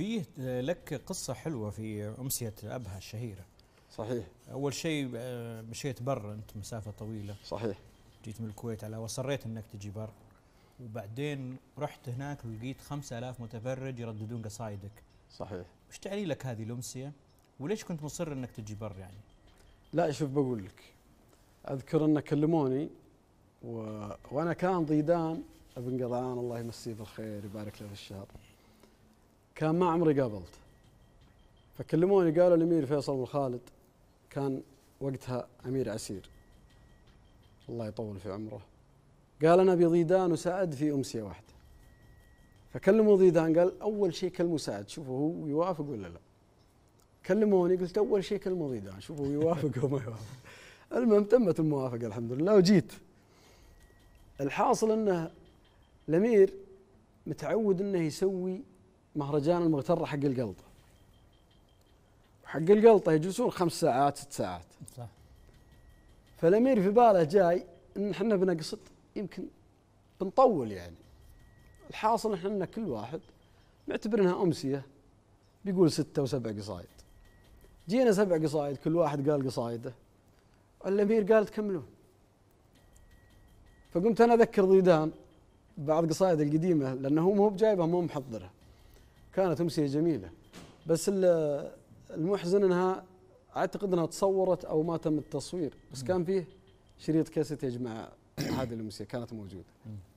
فيه لك قصة حلوة في أمسية أبها الشهيرة صحيح أول شيء آه، مشيت بر أنت مسافة طويلة صحيح جيت من الكويت على وصريت أنك تجي بر وبعدين رحت هناك ولقيت 5000 متفرج يرددون قصائدك صحيح وش تعلي لك هذه الأمسية وليش كنت مصر أنك تجي بر يعني لا شوف بقول لك أذكر أن كلموني و... وأنا كان ضيدان ابن قضان الله يمسيه بالخير يبارك له في الشهر كان ما عمري قابلته فكلموني قالوا الامير فيصل بن خالد كان وقتها امير عسير الله يطول في عمره قال انا بضيدان وسعد في امسيه واحده فكلموا ضيدان قال اول شيء كلموا سعد شوفوا هو يوافق ولا لا كلموني قلت اول شيء كلموا ضيدان شوفوا يوافق او ما يوافق المهم تمت الموافقه الحمد لله وجيت الحاصل انه الامير متعود انه يسوي مهرجان المغترة حق القلطة حق القلطة يجلسون خمس ساعات ست ساعات صح فالأمير في باله جاي إن احنا بنقصد يمكن بنطول يعني الحاصل احنا كل واحد معتبر انها امسيه بيقول ستة وسبع قصايد جينا سبع قصايد كل واحد قال قصايده الامير قال تكملون فقمت انا اذكر ضيدان بعض قصائد القديمه لانه هو مو بجايبها مو محضرها كانت امسيه جميله بس المحزن انها اعتقد انها تصورت او ما تم التصوير بس كان فيه شريط كاسيت يجمع هذه الامسيه كانت موجوده